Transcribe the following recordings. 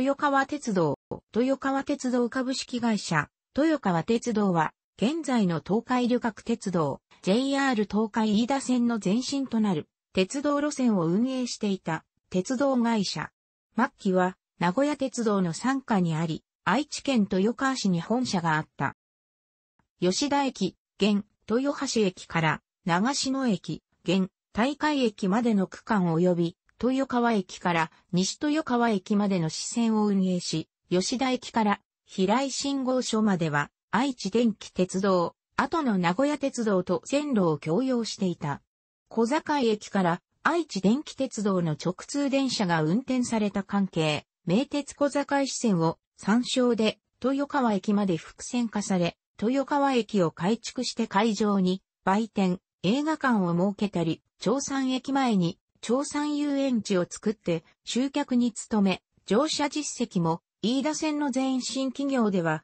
豊川鉄道、豊川鉄道株式会社、豊川鉄道は、現在の東海旅客鉄道、JR 東海飯田線の前身となる、鉄道路線を運営していた、鉄道会社。末期は、名古屋鉄道の傘下にあり、愛知県豊川市に本社があった。吉田駅、現、豊橋駅から、長篠駅、現、大会駅までの区間及び、豊川駅から西豊川駅までの支線を運営し、吉田駅から平井信号所までは愛知電気鉄道、後の名古屋鉄道と線路を共用していた。小坂駅から愛知電気鉄道の直通電車が運転された関係、名鉄小坂井支線を参照で豊川駅まで伏線化され、豊川駅を改築して会場に売店、映画館を設けたり、長山駅前に長産遊園地を作って集客に努め、乗車実績も飯田線の前身企業では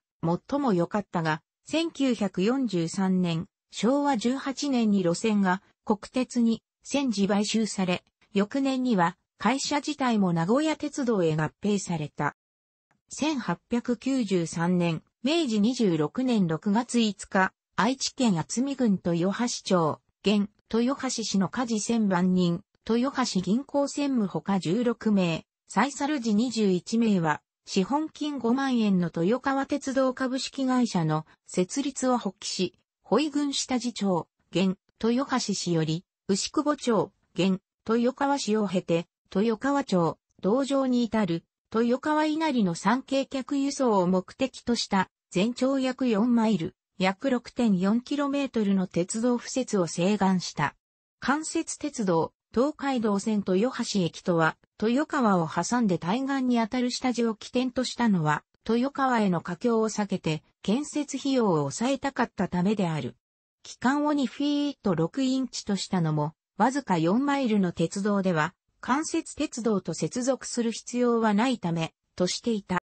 最も良かったが、1943年、昭和18年に路線が国鉄に戦時買収され、翌年には会社自体も名古屋鉄道へ合併された。1893年、明治26年6月5日、愛知県厚見郡豊橋町、現豊橋市の家事千万人、豊橋銀行専務ほか16名、再サル時21名は、資本金5万円の豊川鉄道株式会社の設立を発起し、保育軍下次長、現、豊橋市より、牛久保町、現、豊川市を経て、豊川町、道場に至る、豊川稲荷の産経客輸送を目的とした、全長約4マイル、約6 4トルの鉄道敷設を請願した。関節鉄道、東海道線豊橋駅とは、豊川を挟んで対岸にあたる下地を起点としたのは、豊川への架橋を避けて、建設費用を抑えたかったためである。期間を2フィート6インチとしたのも、わずか4マイルの鉄道では、関節鉄道と接続する必要はないため、としていた。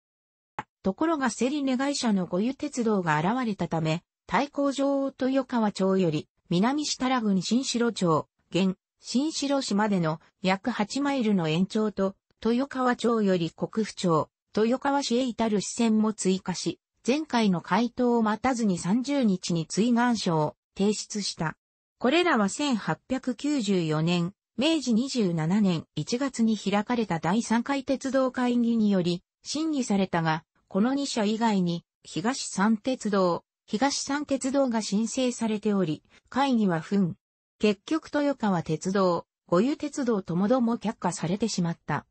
ところがセリネ会社の五湯鉄道が現れたため、対抗上豊川町より、南下良郡新城町、現、新城市までの約8マイルの延長と、豊川町より国府町、豊川市へ至る支線も追加し、前回の回答を待たずに30日に追願書を提出した。これらは1894年、明治27年1月に開かれた第3回鉄道会議により審議されたが、この2社以外に東三鉄道、東三鉄道が申請されており、会議は紛結局豊川鉄道、五湯鉄道ともども却下されてしまった。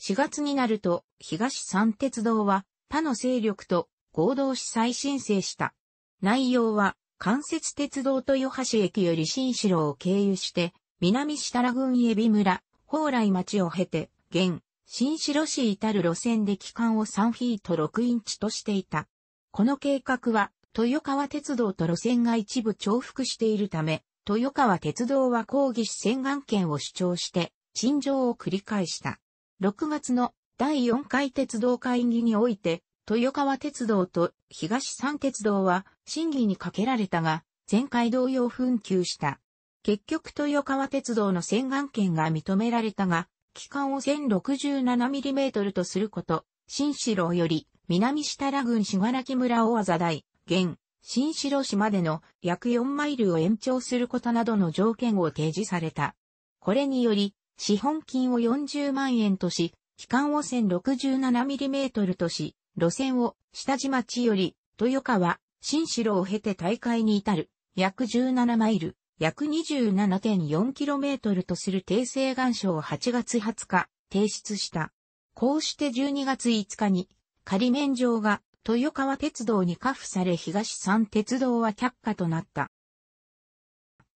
4月になると、東三鉄道は他の勢力と合同し再申請した。内容は、関節鉄道豊橋駅より新城を経由して、南設楽郡海老村、蓬莱町を経て、現、新城市至る路線で期間を3フィート6インチとしていた。この計画は、豊川鉄道と路線が一部重複しているため、豊川鉄道は抗議し洗顔権を主張して、陳情を繰り返した。6月の第4回鉄道会議において、豊川鉄道と東三鉄道は審議にかけられたが、前回同様紛糾した。結局豊川鉄道の洗顔権が認められたが、期間を 1067mm とすること、新城より南下楽郡しがらき村大技大、現、新城市までの約4マイルを延長することなどの条件を提示された。これにより、資本金を40万円とし、機関汚染6 7トルとし、路線を下地町より豊川、新城を経て大会に至る約17マイル、約2 7 4トルとする訂正願書を8月20日提出した。こうして12月5日に仮免状が豊川鉄道にカ付され東山鉄道は却下となった。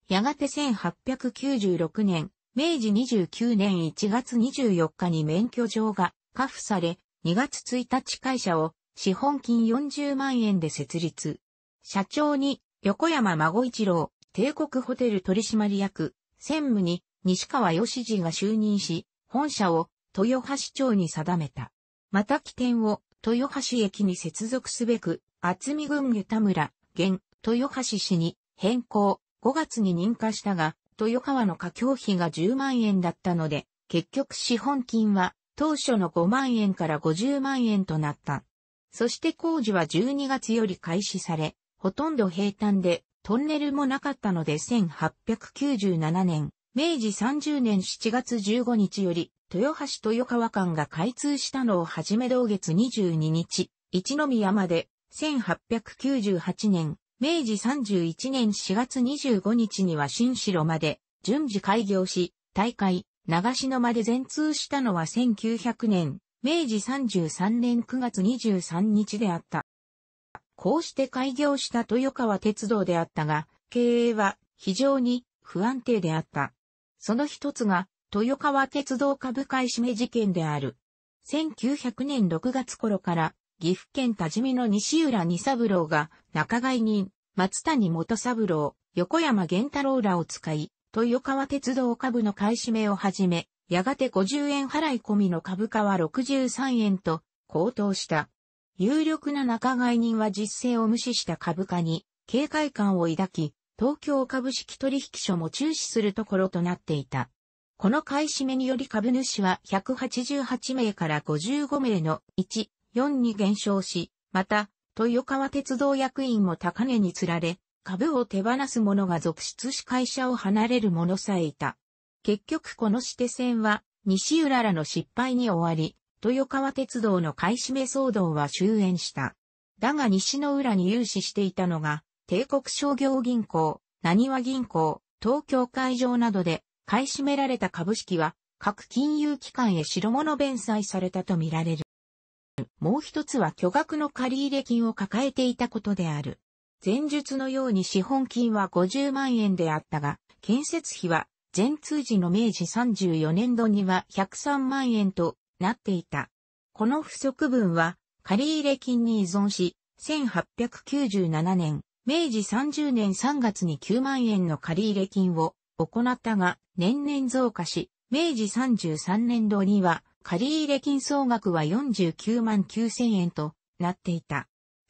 やがて1896年、明治29年1月24日に免許状が下付され、2月1日会社を資本金40万円で設立。社長に横山孫一郎、帝国ホテル取締役、専務に西川義次が就任し、本社を豊橋町に定めた。また起点を豊橋駅に接続すべく、厚見郡下田村、現、豊橋市に変更、5月に認可したが、豊川の課境費が10万円だったので、結局資本金は当初の5万円から50万円となった。そして工事は12月より開始され、ほとんど平坦で、トンネルもなかったので1897年、明治30年7月15日より豊橋豊川間が開通したのをはじめ同月22日、一宮まで、1898年、明治31年4月25日には新城まで、順次開業し、大会、長篠まで全通したのは1900年、明治33年9月23日であった。こうして開業した豊川鉄道であったが、経営は非常に不安定であった。その一つが豊川鉄道株買い占め事件である。1900年6月頃から、岐阜県多治見の西浦二三郎が、仲買人、松谷元三郎、横山源太郎らを使い、豊川鉄道株の買い占めをはじめ、やがて50円払い込みの株価は63円と高騰した。有力な仲買人は実勢を無視した株価に警戒感を抱き、東京株式取引所も注視するところとなっていた。この買い占めにより株主は188名から55名の1、4に減少し、また、豊川鉄道役員も高値につられ、株を手放す者が続出し会社を離れる者さえいた。結局この指定戦は、西浦らの失敗に終わり、豊川鉄道の買い占め騒動は終焉した。だが西の浦に融資していたのが、帝国商業銀行、何和銀行、東京会場などで、買い占められた株式は各金融機関へ白物弁済されたとみられる。もう一つは巨額の借入金を抱えていたことである。前述のように資本金は50万円であったが、建設費は前通時の明治34年度には103万円となっていた。この不足分は借入金に依存し、1897年、明治30年3月に9万円の借入金を行ったが、年々増加し、明治33年度には、借入金総額は49万9000円となっていた。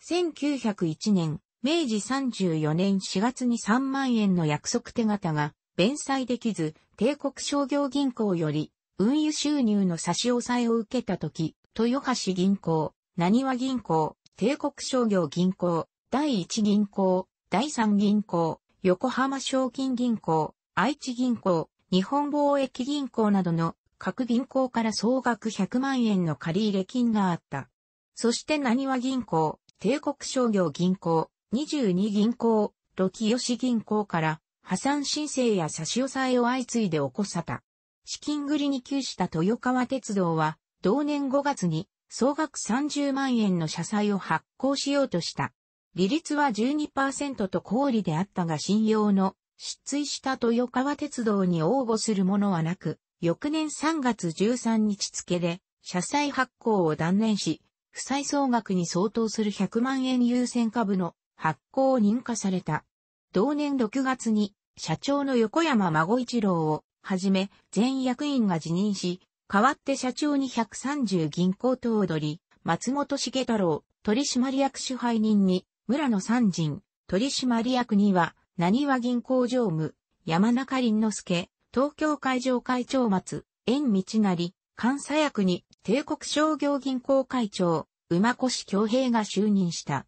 1901年、明治34年4月に3万円の約束手形が弁済できず、帝国商業銀行より運輸収入の差し押さえを受けた時、豊橋銀行、何和銀行、帝国商業銀行、第一銀行、第三銀行、横浜賞金銀行、愛知銀行、日本貿易銀行などの各銀行から総額100万円の借入金があった。そして何は銀行、帝国商業銀行、22銀行、ロキヨシ銀行から破産申請や差し押さえを相次いで起こさた。資金繰りに窮した豊川鉄道は、同年5月に総額30万円の社債を発行しようとした。利率は12%と高利であったが信用の失墜した豊川鉄道に応募するものはなく、翌年3月13日付で、社債発行を断念し、負債総額に相当する100万円優先株の発行を認可された。同年6月に、社長の横山孫一郎をはじめ、全役員が辞任し、代わって社長に130銀行頭取、松本茂太郎、取締役主配人に、村野三人、取締役には、何は銀行常務、山中林之助、東京会場会長松、縁道成、監査役に帝国商業銀行会長、馬越京平が就任した。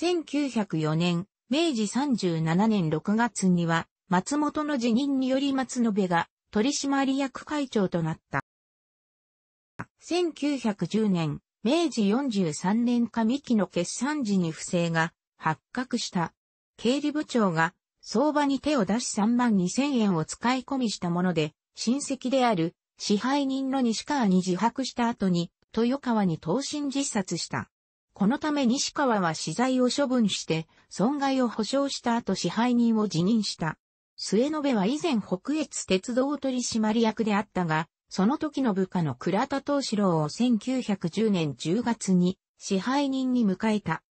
1904年、明治37年6月には、松本の辞任により松延が取締役会長となった。1910年、明治43年上期の決算時に不正が発覚した。経理部長が相場に手を出し3万2千円を使い込みしたもので、親戚である支配人の西川に自白した後に、豊川に投身自殺した。このため西川は資材を処分して、損害を保証した後支配人を辞任した。末延は以前北越鉄道取締役であったが、その時の部下の倉田東志郎を1910年10月に支配人に迎えた。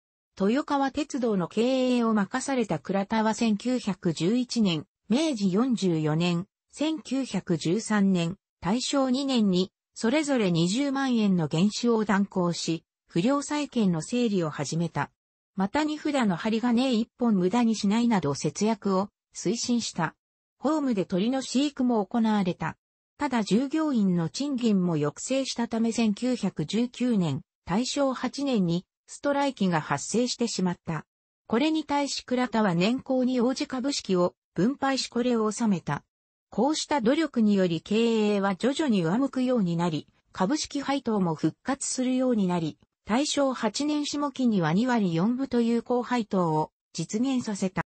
豊川鉄道の経営を任された倉田は1911年、明治44年、1913年、大正2年に、それぞれ20万円の減収を断行し、不良債権の整理を始めた。また荷札の針金一本無駄にしないなど節約を推進した。ホームで鳥の飼育も行われた。ただ従業員の賃金も抑制したため1919年、大正8年にストライキが発生してしまった。これに対し倉田は年功に応じ株式を分配しこれを収めた。こうした努力により経営は徐々に上向くようになり、株式配当も復活するようになり、大正8年下期には2割4分という高配当を実現させた。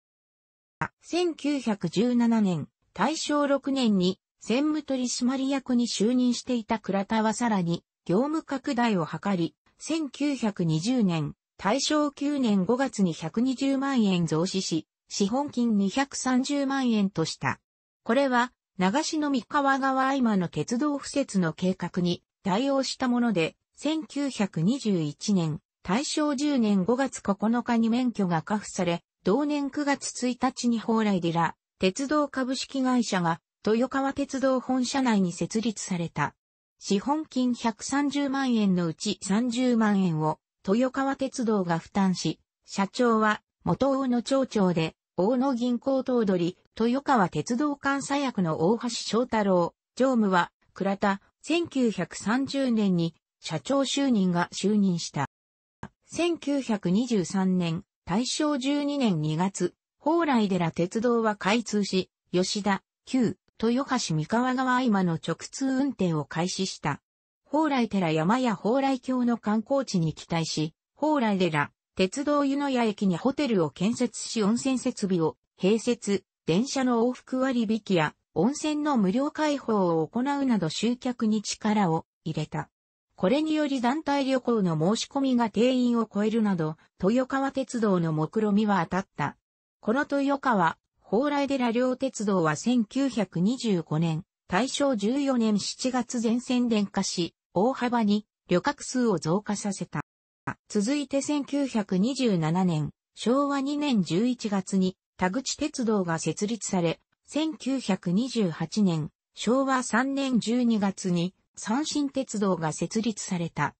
1917年、大正6年に専務取締役に就任していた倉田はさらに業務拡大を図り、1920年、大正9年5月に120万円増資し、資本金230万円とした。これは、流しの三河川合間の鉄道敷設の計画に対応したもので、1921年、大正10年5月9日に免許が下付され、同年9月1日に蓬莱寺、鉄道株式会社が豊川鉄道本社内に設立された。資本金130万円のうち30万円を豊川鉄道が負担し、社長は元大野町長で大野銀行頭取、豊川鉄道監査役の大橋翔太郎、常務は倉田、1930年に社長就任が就任した。1923年、大正12年2月、蓬莱寺鉄道は開通し、吉田、旧、豊橋三河川合間の直通運転を開始した。蓬莱寺山や蓬莱峡の観光地に期待し、蓬莱寺、鉄道湯の屋駅にホテルを建設し温泉設備を併設、電車の往復割引や温泉の無料開放を行うなど集客に力を入れた。これにより団体旅行の申し込みが定員を超えるなど、豊川鉄道の目論見は当たった。この豊川、蓬莱寺両鉄道は1925年、大正14年7月全線電化し、大幅に旅客数を増加させた。続いて1927年、昭和2年11月に田口鉄道が設立され、1928年、昭和3年12月に三新鉄道が設立された。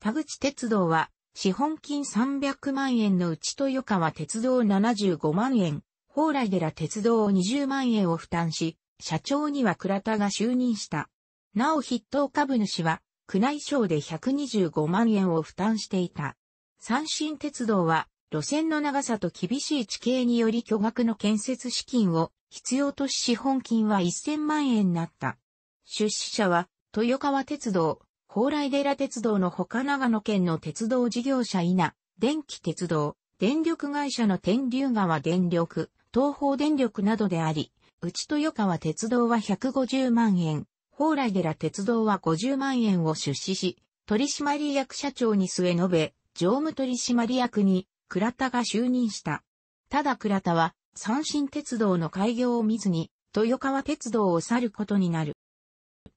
田口鉄道は資本金300万円のうち豊川鉄道75万円、高来寺鉄道を20万円を負担し、社長には倉田が就任した。なお筆頭株主は、宮内省で125万円を負担していた。三新鉄道は、路線の長さと厳しい地形により巨額の建設資金を必要とし資本金は1000万円になった。出資者は、豊川鉄道、蓬莱寺鉄道の他長野県の鉄道事業者稲、電気鉄道、電力会社の天竜川電力、東方電力などであり、内豊川鉄道は150万円、宝来寺鉄道は50万円を出資し、取締役社長に末延べ、常務取締役に倉田が就任した。ただ倉田は、三新鉄道の開業を見ずに、豊川鉄道を去ることになる。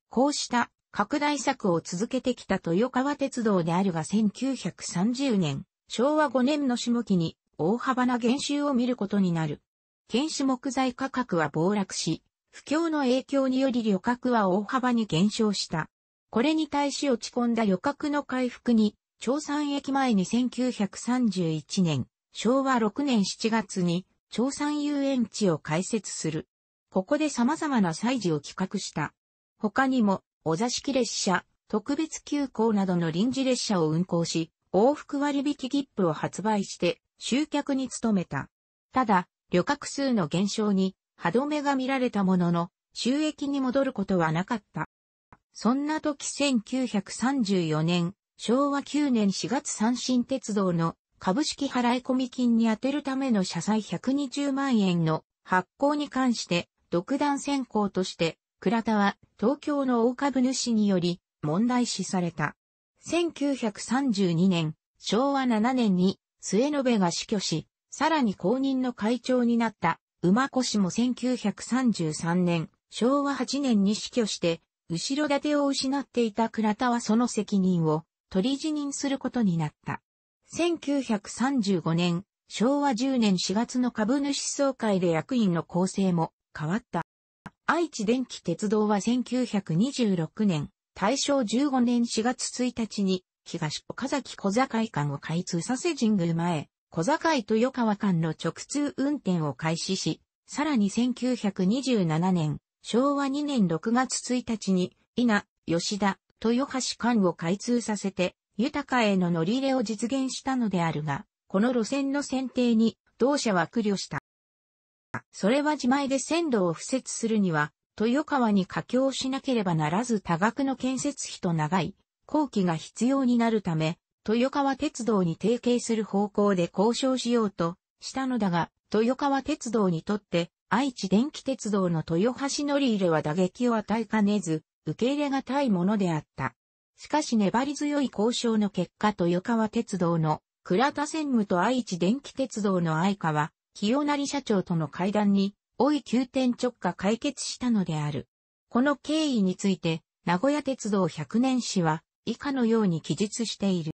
こうした拡大策を続けてきた豊川鉄道であるが1930年、昭和5年の下期に大幅な減収を見ることになる。原種木材価格は暴落し、不況の影響により旅客は大幅に減少した。これに対し落ち込んだ旅客の回復に、長山駅前に1931年、昭和6年7月に、長山遊園地を開設する。ここで様々な祭事を企画した。他にも、お座敷列車、特別急行などの臨時列車を運行し、往復割引切符を発売して、集客に努めた。ただ、旅客数の減少に歯止めが見られたものの、収益に戻ることはなかった。そんな時1934年、昭和9年4月三新鉄道の株式払込金に充てるための社債120万円の発行に関して独断先行として倉田は東京の大株主により問題視された。1932年、昭和7年に末延が死去し、さらに公認の会長になった馬越も1933年、昭和8年に死去して、後ろ盾を失っていた倉田はその責任を取り辞任することになった。1935年、昭和10年4月の株主総会で役員の構成も変わった。愛知電気鉄道は1926年、大正15年4月1日に、東岡崎小坂会館を開通させ神宮前、小坂井豊川間の直通運転を開始し、さらに1927年、昭和2年6月1日に、稲、吉田、豊橋間を開通させて、豊かへの乗り入れを実現したのであるが、この路線の選定に、同社は苦慮した。それは自前で線路を敷設するには、豊川に架橋しなければならず多額の建設費と長い、工期が必要になるため、豊川鉄道に提携する方向で交渉しようとしたのだが、豊川鉄道にとって愛知電気鉄道の豊橋乗り入れは打撃を与えかねず、受け入れがたいものであった。しかし粘り強い交渉の結果豊川鉄道の倉田専務と愛知電気鉄道の愛川、清成社長との会談に、おい急転直下解決したのである。この経緯について、名古屋鉄道100年史は、以下のように記述している。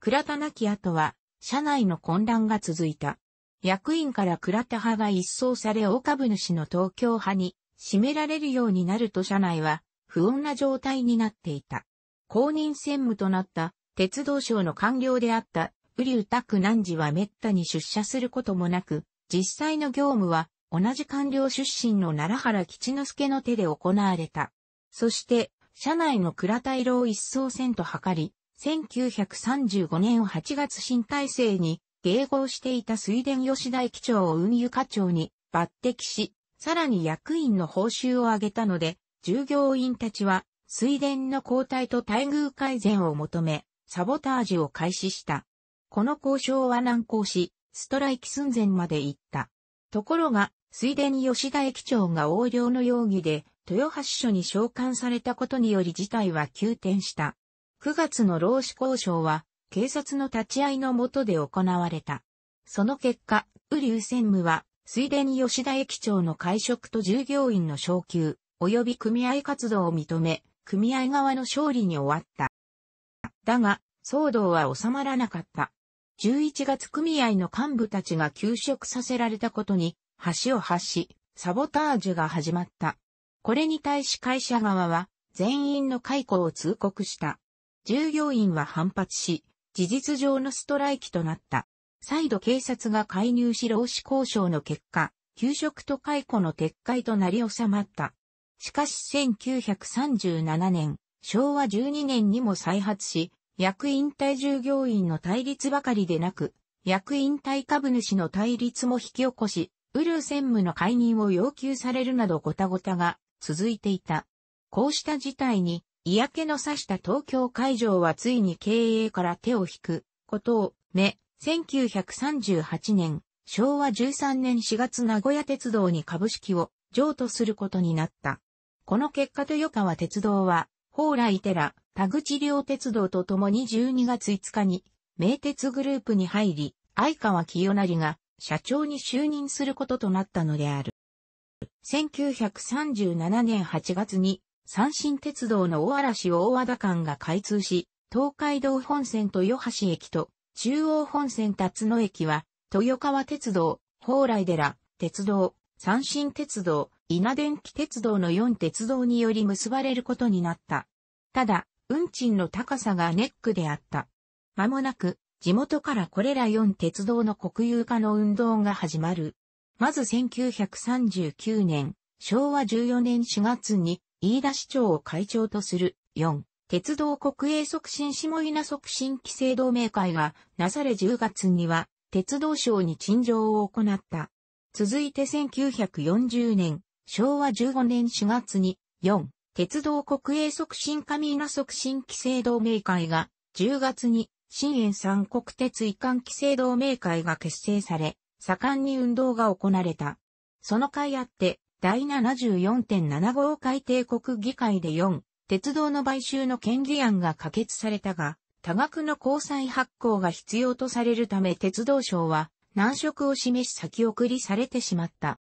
倉田なき後は、社内の混乱が続いた。役員から倉田派が一掃され大株主の東京派に占められるようになると社内は不穏な状態になっていた。公認専務となった鉄道省の官僚であった瓜生拓南次は滅多に出社することもなく、実際の業務は同じ官僚出身の奈良原吉之助の手で行われた。そして、社内の倉田色を一掃せんと図り、1935年8月新体制に迎合していた水田吉田駅長を運輸課長に抜擢し、さらに役員の報酬を上げたので、従業員たちは水田の交代と待遇改善を求め、サボタージュを開始した。この交渉は難航し、ストライキ寸前まで行った。ところが、水田吉田駅長が横領の容疑で、豊橋署に召喚されたことにより事態は急転した。9月の労使交渉は、警察の立ち会いのもとで行われた。その結果、ウリュ専務は、水田吉田駅長の会食と従業員の昇給、及び組合活動を認め、組合側の勝利に終わった。だが、騒動は収まらなかった。11月組合の幹部たちが休職させられたことに、橋を発し、サボタージュが始まった。これに対し会社側は、全員の解雇を通告した。従業員は反発し、事実上のストライキとなった。再度警察が介入し労使交渉の結果、給食と解雇の撤回となり収まった。しかし1937年、昭和12年にも再発し、役員対従業員の対立ばかりでなく、役員対株主の対立も引き起こし、ウルー専務の解任を要求されるなどごたごたが続いていた。こうした事態に嫌気の差した東京会場はついに経営から手を引くことをね、1938年、昭和13年4月名古屋鉄道に株式を譲渡することになった。この結果豊川鉄道は、蓬莱寺、田口両鉄道とともに12月5日に、名鉄グループに入り、相川清成が社長に就任することとなったのである。1937年8月に三新鉄道の大嵐大和田間が開通し、東海道本線豊橋駅と中央本線辰野駅は、豊川鉄道、宝来寺、鉄道、三新鉄道、稲電気鉄道の4鉄道により結ばれることになった。ただ、運賃の高さがネックであった。間もなく、地元からこれら4鉄道の国有化の運動が始まる。まず1939年、昭和14年4月に飯田市長を会長とする。4、鉄道国営促進下稲促進規制同盟会がなされ10月には、鉄道省に陳情を行った。続いて1940年、昭和15年4月に、4、鉄道国営促進上稲促進規制同盟会が、10月に、新園三国鉄移管規制同盟会が結成され、盛んに運動が行われた。その会あって、第74.75回帝国議会で4、鉄道の買収の権利案が可決されたが、多額の交際発行が必要とされるため鉄道省は難色を示し先送りされてしまった。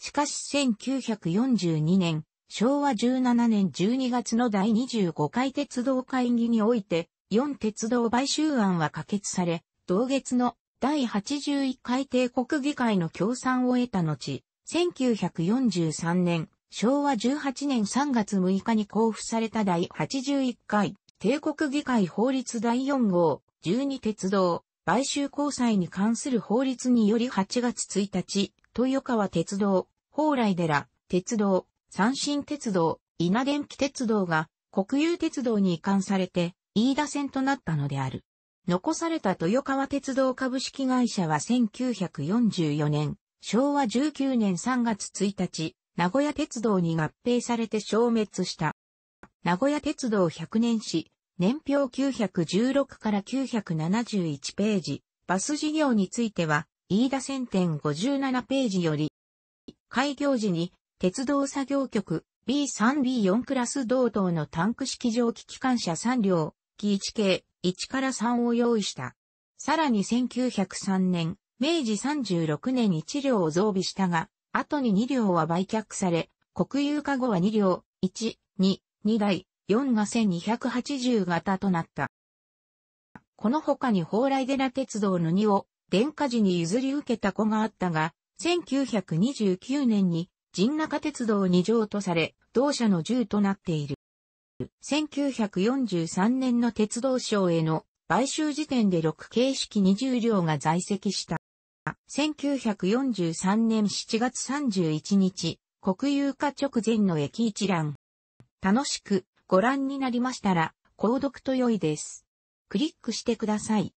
しかし1942年、昭和17年12月の第25回鉄道会議において、4鉄道買収案は可決され、同月の第81回帝国議会の協賛を得た後、1943年、昭和18年3月6日に交付された第81回、帝国議会法律第4号、12鉄道、買収交際に関する法律により8月1日、豊川鉄道、宝来寺、鉄道、三新鉄道、稲電気鉄道が国有鉄道に移管されて、飯田線となったのである。残された豊川鉄道株式会社は1944年、昭和19年3月1日、名古屋鉄道に合併されて消滅した。名古屋鉄道100年史、年表916から971ページ、バス事業については、飯田線点57ページより、開業時に、鉄道作業局 B3B4 クラス同等のタンク式蒸気機関車3両、機1系1から3を用意した。さらに1903年、明治36年1両を増備したが、後に2両は売却され、国有化後は2両、1、2、2台、4が1280型となった。この他に蓬莱寺鉄道の2を、電化時に譲り受けた子があったが、1929年に、神中鉄道2乗とされ、同社の10となっている。1943年の鉄道省への買収時点で6形式20両が在籍した。1943年7月31日、国有化直前の駅一覧。楽しくご覧になりましたら、購読と良いです。クリックしてください。